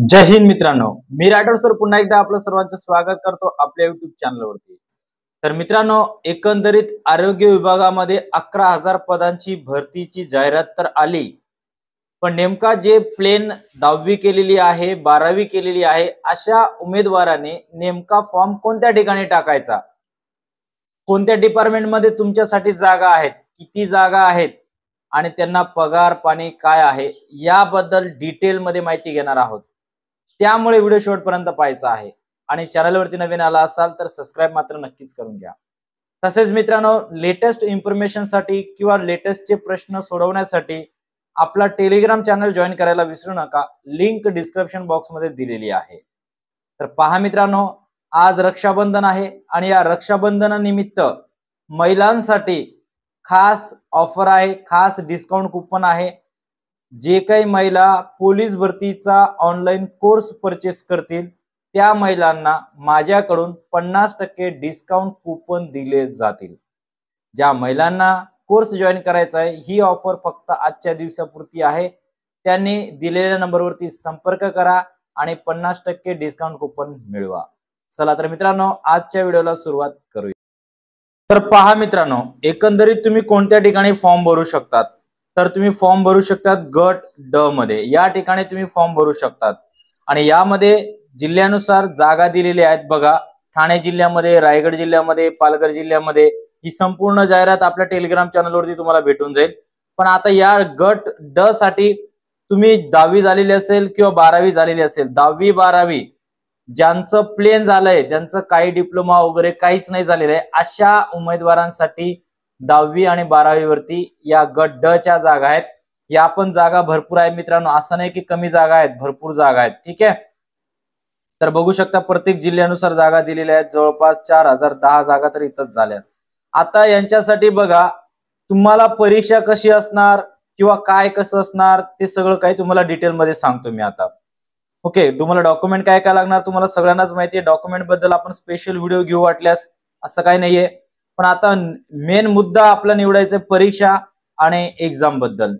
जय हिंद मित्रांनो मी राठोड सर पुन्हा एकदा आपलं सर्वांचं स्वागत करतो आपल्या युट्यूब चॅनलवरती तर मित्रांनो एकंदरीत आरोग्य विभागामध्ये अकरा हजार पदांची भरतीची जाहिरात तर आली पण नेमका जे प्लेन दहावी केलेली आहे बारावी केलेली आहे अशा उमेदवाराने नेमका फॉर्म कोणत्या ठिकाणी टाकायचा कोणत्या डिपार्टमेंटमध्ये तुमच्यासाठी जागा आहेत किती जागा आहेत आणि त्यांना पगार पाणी काय आहे याबद्दल डिटेलमध्ये माहिती घेणार आहोत त्यामुळे व्हिडिओ शेवटपर्यंत पाहायचा आहे आणि चॅनलवरती नवीन आला असाल तर सबस्क्राईब मात्र नक्कीच करून घ्या तसेच मित्रांनो लेटेस्ट इन्फॉर्मेशनसाठी किंवा लेटेस्टचे प्रश्न सोडवण्यासाठी आपला टेलिग्राम चॅनल जॉईन करायला विसरू नका लिंक डिस्क्रिप्शन बॉक्समध्ये दिलेली आहे तर पहा मित्रांनो आज रक्षाबंधन आहे आणि या रक्षाबंधनानिमित्त महिलांसाठी खास ऑफर आहे खास डिस्काउंट कुपन आहे जे काही महिला पोलीस भरतीचा ऑनलाईन कोर्स परचेस करतील त्या महिलांना माझ्याकडून पन्नास टक्के डिस्काउंट कुपन दिले जातील ज्या महिलांना कोर्स जॉईन करायचा आहे ही ऑफर फक्त आजच्या दिवसापुरती आहे त्यांनी दिलेल्या नंबरवरती संपर्क करा आणि पन्नास टक्के डिस्काउंट कुपन मिळवा चला तर मित्रांनो आजच्या व्हिडिओला सुरुवात करूया तर पहा मित्रांनो एकंदरीत तुम्ही कोणत्या ठिकाणी फॉर्म भरू शकतात तर तुम्ही फॉर्म भरू शकतात गट ड मध्ये या ठिकाणी तुम्ही फॉर्म भरू शकतात आणि यामध्ये जिल्ह्यानुसार जागा दिलेल्या आहेत बघा ठाणे जिल्ह्यामध्ये रायगड जिल्ह्यामध्ये पालघर जिल्ह्यामध्ये ही संपूर्ण जाहिरात आपल्या टेलिग्राम चॅनलवरती तुम्हाला भेटून जाईल पण आता या गट ड साठी तुम्ही दहावी झालेली असेल किंवा बारावी झालेली असेल दहावी बारावी ज्यांचं प्लेन झालंय त्यांचं काही डिप्लोमा वगैरे काहीच नाही झालेलं आहे अशा उमेदवारांसाठी दहावी आणि वरती या गट ड च्या जागा आहेत या पण जागा भरपूर आहेत मित्रांनो असं नाही की कमी जागा आहेत भरपूर जागा आहेत ठीक आहे तर बघू शकता प्रत्येक जिल्ह्यानुसार जागा दिलेल्या आहेत जवळपास चार हजार दहा जागा तर इथंच झाल्यात आता यांच्यासाठी बघा तुम्हाला परीक्षा कशी असणार किंवा काय कसं असणार ते सगळं काही तुम्हाला डिटेलमध्ये सांगतो मी आता ओके तुम्हाला डॉक्युमेंट काय काय लागणार तुम्हाला सगळ्यांनाच माहिती आहे डॉक्युमेंट बद्दल आपण स्पेशल व्हिडिओ घेऊ वाटल्यास असं काही नाहीये पण आता मेन मुद्दा आपला निवडायचा परीक्षा आणि एक्झाम बद्दल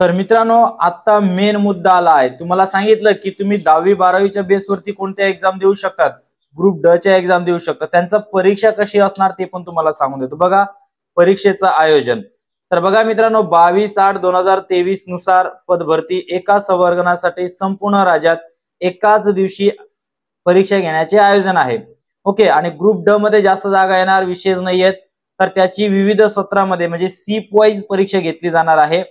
तर मित्रांनो आता मेन मुद्दा आला आहे तुम्हाला सांगितलं की तुम्ही दहावी बारावीच्या बेसवरती कोणत्या एक्झाम देऊ शकतात ग्रुप ड च्या एक्झाम देऊ शकतात त्यांचा परीक्षा कशी असणार ते पण तुम्हाला सांगून देतो बघा परीक्षेचं आयोजन तर बघा मित्रांनो बावीस आठ दोन हजार तेवीस नुसार पदभरती एका संवर्गनासाठी संपूर्ण राज्यात एकाच दिवशी परीक्षा घेण्याचे आयोजन आहे ओके आणि ग्रुप ड मध्ये जास्त जागा येणार विशेष नाहीयेत तर त्याची विविध सत्रामध्ये म्हणजे सीप वाईज परीक्षा घेतली जाणार आहे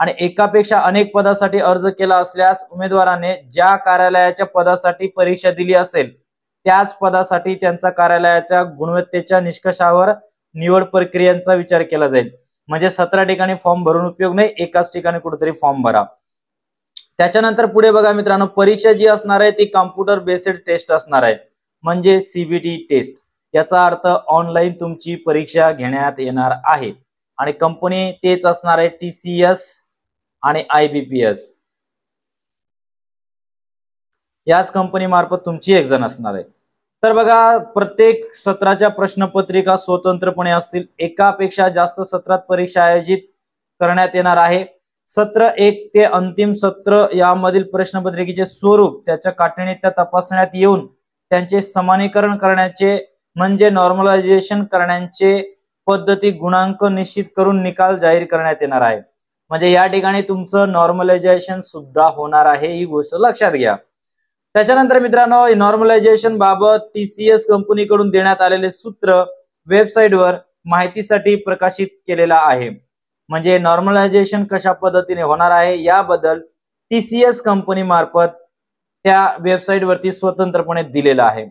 आणि एकापेक्षा अनेक पदासाठी अर्ज केला असल्यास उमेदवाराने ज्या कार्यालयाच्या पदासाठी परीक्षा दिली असेल त्याच पदासाठी त्यांचा कार्यालयाच्या गुणवत्तेच्या निष्कर्षावर निवड प्रक्रियांचा विचार केला जाईल म्हणजे सतरा ठिकाणी फॉर्म भरून उपयोग नाही एकाच ठिकाणी कुठेतरी फॉर्म भरा त्याच्यानंतर पुढे बघा मित्रांनो परीक्षा जी असणार आहे ती कॉम्प्युटर बेस्ड टेस्ट असणार आहे म्हणजे सीबीटी टेस्ट याचा अर्थ ऑनलाईन तुमची परीक्षा घेण्यात येणार आहे आणि कंपनी तेच असणार आहे टी सी एस आणि आय बी पी एस याच कंपनी मार्फत तुमची जण असणार आहे तर बघा प्रत्येक सत्राच्या प्रश्नपत्रिका स्वतंत्रपणे असतील एकापेक्षा जास्त सत्रात परीक्षा आयोजित करण्यात येणार आहे सत्र एक ते अंतिम सत्र यामधील प्रश्नपत्रिकेचे स्वरूप त्याच्या त्या तपासण्यात येऊन त्यांचे समानीकरण करण्याचे म्हणजे नॉर्मलायझेशन करण्याचे पद्धती गुणांक निश्चित करून निकाल जाहीर करण्यात येणार आहे म्हणजे या ठिकाणी तुमचं नॉर्मलायझेशन सुद्धा होणार आहे ही गोष्ट लक्षात घ्या त्याच्यानंतर मित्रांनो नॉर्मलायझेशन बाबत टीसीएस कंपनीकडून देण्यात आलेले सूत्र वेबसाईटवर माहितीसाठी प्रकाशित केलेला आहे म्हणजे नॉर्मलायझेशन कशा पद्धतीने होणार आहे याबद्दल टीसीएस कंपनी मार्फत त्या वेबसाईट वरती स्वतंत्रपणे दिलेलं आहे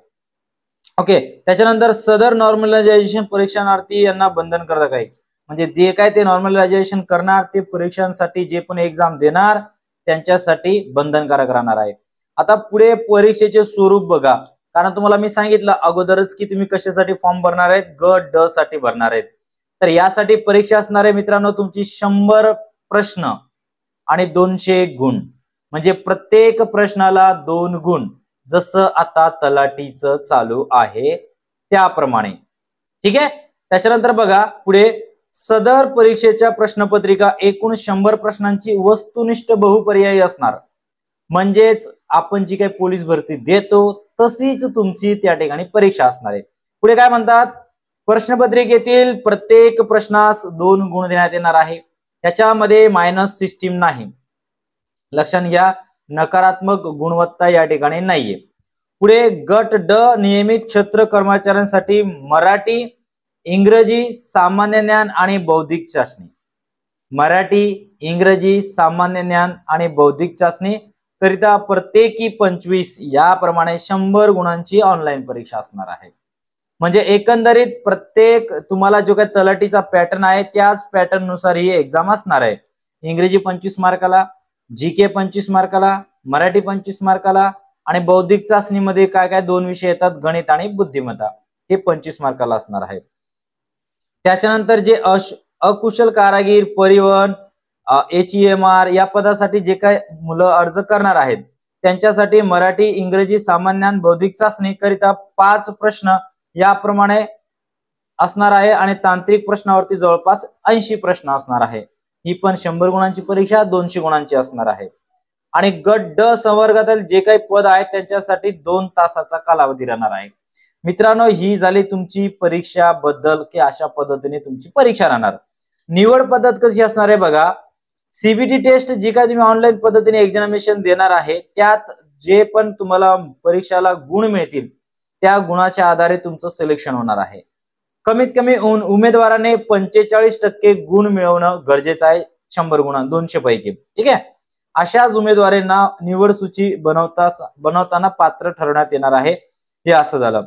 ओके त्याच्यानंतर सदर नॉर्मलायझेशन परीक्षार्थी यांना बंधन करता काही म्हणजे जे काय ते नॉर्मलायझेशन करणार ते परीक्षांसाठी जे पण एक्झाम देणार त्यांच्यासाठी बंधनकारक राहणार आहे आता पुढे परीक्षेचे स्वरूप बघा कारण तुम्हाला मी सांगितलं अगोदरच की तुम्ही कशासाठी फॉर्म भरणार आहेत ग ड साठी भरणार आहेत तर यासाठी परीक्षा असणारे मित्रांनो तुमची शंभर प्रश्न आणि दोनशे गुण म्हणजे प्रत्येक प्रश्नाला दोन गुण जसं आता तलाठीचं चालू आहे त्याप्रमाणे ठीक आहे त्याच्यानंतर बघा पुढे सदर परीक्षेच्या प्रश्नपत्रिका एकूण शंभर प्रश्नांची वस्तुनिष्ठ बहुपर्यायी असणार म्हणजेच आपण जी काही पोलीस भरती देतो तशीच तुमची त्या ठिकाणी परीक्षा असणार आहे पुढे काय म्हणतात प्रश्नपत्रिकेतील प्रत्येक प्रश्नास दोन गुण देण्यात येणार आहे त्याच्यामध्ये मायनस सिस्टीम नाही लक्षात घ्या नकारात्मक गुणवत्ता या ठिकाणी नाहीये पुढे गट ड नियमित क्षेत्र कर्मचाऱ्यांसाठी मराठी इंग्रजी सामान्य ज्ञान आणि बौद्धिक चाचणी मराठी इंग्रजी सामान्य ज्ञान आणि बौद्धिक चाचणी करिता प्रत्येकी पंचवीस याप्रमाणे शंभर गुणांची ऑनलाईन परीक्षा असणार आहे म्हणजे एकंदरीत प्रत्येक तुम्हाला जो काही तलाठीचा पॅटर्न आहे त्याच पॅटर्न नुसार ही एक्झाम असणार आहे इंग्रजी पंचवीस मार्काला जी के पंचवीस मार्काला मराठी पंचवीस मार्काला आणि बौद्धिक चाचणीमध्ये काय काय दोन विषय येतात गणित आणि बुद्धिमत्ता हे पंचवीस मार्काला असणार आहे त्याच्यानंतर जे अश अकुशल कारागीर परिवहन एच एम आर या पदासाठी जे काय मुलं अर्ज करणार आहेत त्यांच्यासाठी मराठी इंग्रजी सामान्य बौद्धिक चाचणी करिता पाच प्रश्न याप्रमाणे असणार आहे आणि तांत्रिक प्रश्नावरती जवळपास ऐंशी प्रश्न असणार आहे ही पण शंभर गुणांची परीक्षा दोनशे गुणांची असणार आहे आणि गट ड संवर्गातील जे काही पद आहेत त्यांच्यासाठी दोन तासाचा कालावधी राहणार आहे मित्रांनो ही झाली तुमची परीक्षा बद्दल की अशा पद्धतीने तुमची परीक्षा राहणार निवड पद्धत कशी असणार आहे बघा सीबीटी टेस्ट जी काय तुम्ही ऑनलाईन पद्धतीने एक्झामिनेशन देणार आहे त्यात जे पण तुम्हाला परीक्षाला गुण मिळतील त्या गुणाच्या आधारे तुमचं सिलेक्शन होणार आहे कमीत कमी उमेदवाराने पंचेचाळीस टक्के गुण मिळवणं गरजेचं आहे शंभर गुणा दोनशे पैकी ठीक आहे अशाच उमेदवारांना निवड सूची बनवता बनवताना पात्र ठरवण्यात येणार आहे हे असं झालं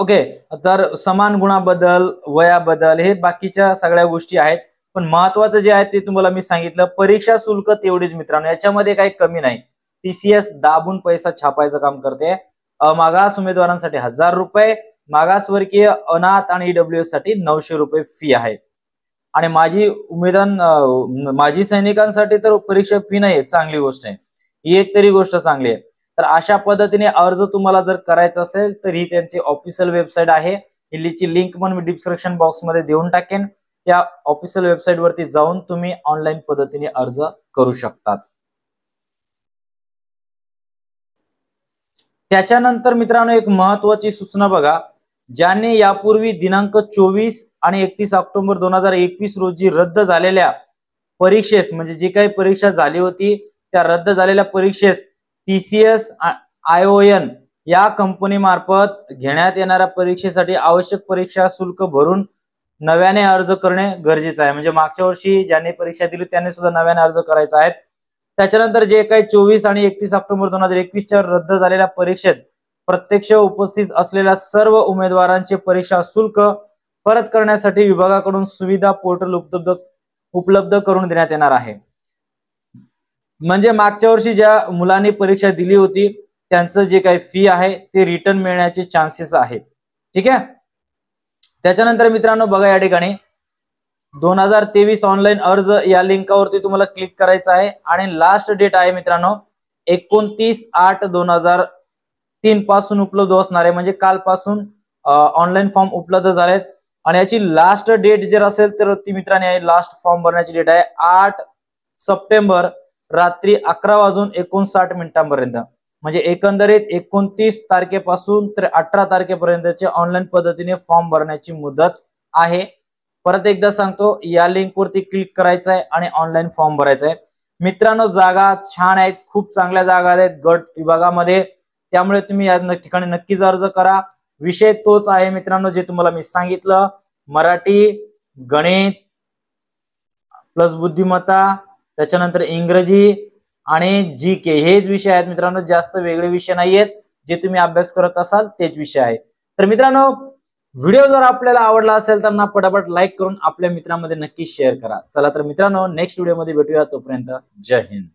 ओके तर समान गुणाबद्दल वयाबद्दल हे बाकीच्या सगळ्या गोष्टी आहेत पण महत्वाचं जे आहे ते तुम्हाला मी सांगितलं परीक्षा शुल्क तेवढीच मित्रांनो याच्यामध्ये काही कमी नाही टीसीएस दाबून पैसा छापायचं काम करते मागास उमेदवारांसाठी हजार रुपये मागासवर्गीय अनाथ आणि ईडब्ल्यू साठी नऊशे रुपये फी आहे आणि माझी उमेदवार माजी सैनिकांसाठी तर परीक्षा फी नाही चांगली गोष्ट आहे ही एक तरी गोष्ट चांगली आहे तर अशा पद्धतीने अर्ज तुम्हाला जर करायचा असेल तर ही त्यांची ऑफिशियल वेबसाईट आहे हिलीची लिंक पण मी डिस्क्रिप्शन बॉक्समध्ये देऊन टाकेन त्या ऑफिशियल वेबसाईट वरती जाऊन तुम्ही ऑनलाईन पद्धतीने अर्ज करू शकतात त्याच्यानंतर मित्रांनो एक महत्वाची सूचना बघा ज्याने यापूर्वी दिनांक चोवीस आणि एकतीस ऑक्टोबर दोन हजार एकवीस रोजी रद्द झालेल्या परीक्षेस म्हणजे जी काही परीक्षा झाली होती त्या रद्द झालेल्या परीक्षेस टीसीएस आय ओ एन या कंपनीमार्फत घेण्यात येणाऱ्या परीक्षेसाठी आवश्यक परीक्षा शुल्क भरून नव्याने अर्ज करणे गरजेचं आहे म्हणजे मागच्या वर्षी ज्यांनी परीक्षा दिली त्यांनी सुद्धा नव्याने अर्ज करायचा आहे त्याच्यानंतर जे काही चोवीस आणि एकतीस ऑक्टोबर दोन हजार एकवीसच्या रद्द झालेल्या परीक्षेत प्रत्यक्ष उपस्थित असलेल्या सर्व उमेदवारांचे परीक्षा शुल्क परत करण्यासाठी विभागाकडून सुविधा पोर्टल उपलब्ध उपलब्ध करून देण्यात येणार आहे म्हणजे मागच्या वर्षी ज्या मुलांनी परीक्षा दिली होती त्यांचं जे काही फी आहे ते रिटर्न मिळण्याचे चान्सेस आहेत ठीक आहे त्याच्यानंतर मित्रांनो बघा या ठिकाणी दोन हजार तेवीस ऑनलाईन अर्ज या लिंकावरती तुम्हाला क्लिक करायचं आहे आणि लास्ट डेट आहे मित्रांनो एकोणतीस आठ दोन हजार तीन पासून उपलब्ध असणार आहे म्हणजे कालपासून ऑनलाईन फॉर्म उपलब्ध झालेत आणि याची लास्ट डेट जर असेल तर ती मित्रांनी लास्ट फॉर्म भरण्याची डेट आहे आठ सप्टेंबर रात्री अकरा वाजून एकोणसाठ मिनिटांपर्यंत म्हणजे एकंदरीत एकोणतीस तारखेपासून तर अठरा तारखेपर्यंतचे ऑनलाईन पद्धतीने फॉर्म भरण्याची मुदत आहे परत एकदा सांगतो या लिंकवरती क्लिक करायचं आहे आणि ऑनलाईन फॉर्म भरायचा आहे मित्रांनो जागा छान आहेत खूप चांगल्या जागा आहेत गट विभागामध्ये त्यामुळे तुम्ही या ठिकाणी नक्कीच अर्ज करा विषय तोच आहे मित्रांनो जे तुम्हाला मी सांगितलं मराठी गणित प्लस बुद्धिमत्ता त्याच्यानंतर इंग्रजी आणि जी के हेच विषय आहेत मित्रांनो जास्त वेगळे विषय नाही आहेत जे तुम्ही अभ्यास करत असाल तेच विषय आहे तर मित्रांनो व्हिडिओ जर आपल्याला आवडला असेल तर ना पटापट लाईक करून आपल्या मित्रांमध्ये नक्की शेअर करा चला तर मित्रांनो नेक्स्ट व्हिडिओमध्ये भेटूया तोपर्यंत जय हिंद